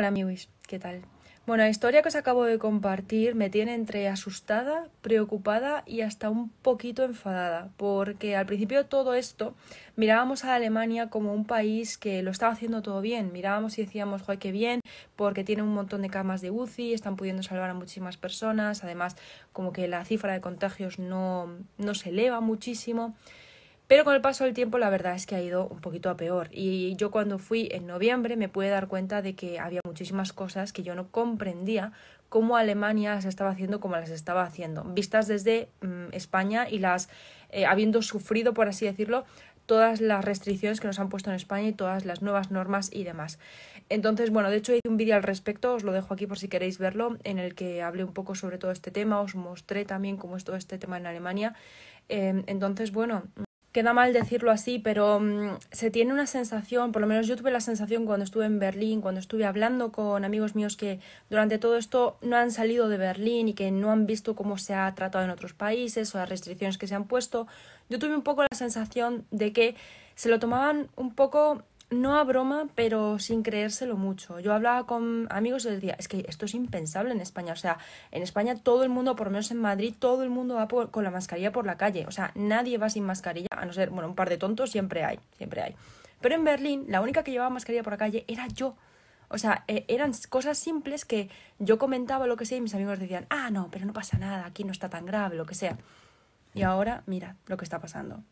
Hola amigos, ¿qué tal? Bueno, la historia que os acabo de compartir me tiene entre asustada, preocupada y hasta un poquito enfadada, porque al principio de todo esto mirábamos a Alemania como un país que lo estaba haciendo todo bien, mirábamos y decíamos, joder, qué bien, porque tiene un montón de camas de UCI, están pudiendo salvar a muchísimas personas, además como que la cifra de contagios no, no se eleva muchísimo. Pero con el paso del tiempo la verdad es que ha ido un poquito a peor. Y yo cuando fui en noviembre me pude dar cuenta de que había muchísimas cosas que yo no comprendía cómo Alemania se estaba haciendo como las estaba haciendo, vistas desde mm, España y las eh, habiendo sufrido, por así decirlo, todas las restricciones que nos han puesto en España y todas las nuevas normas y demás. Entonces, bueno, de hecho hice un vídeo al respecto, os lo dejo aquí por si queréis verlo, en el que hablé un poco sobre todo este tema, os mostré también cómo es todo este tema en Alemania. Em, entonces, bueno, queda mal decirlo así, pero mm, se tiene una sensación, por lo menos yo tuve la sensación cuando estuve en Berlín, cuando estuve hablando con amigos míos que durante todo esto no han salido de Berlín y que no han visto cómo se ha tratado en otros países o las restricciones que se han puesto, yo tuve un poco la sensación de que se lo tomaban un poco no a broma, pero sin creérselo mucho. Yo hablaba con amigos y les decía, es que esto es impensable en España. O sea, en España todo el mundo, por lo menos en Madrid, todo el mundo va con la mascarilla por la calle. O sea, nadie va sin mascarilla, a no ser, bueno, un par de tontos siempre hay, siempre hay. Pero en Berlín, la única que llevaba mascarilla por la calle era yo. O sea, e, eran cosas simples que yo comentaba lo que sea y mis amigos decían, ah, no, pero no pasa nada, aquí no está tan grave, lo que sea. Y ahora, mira lo que está pasando.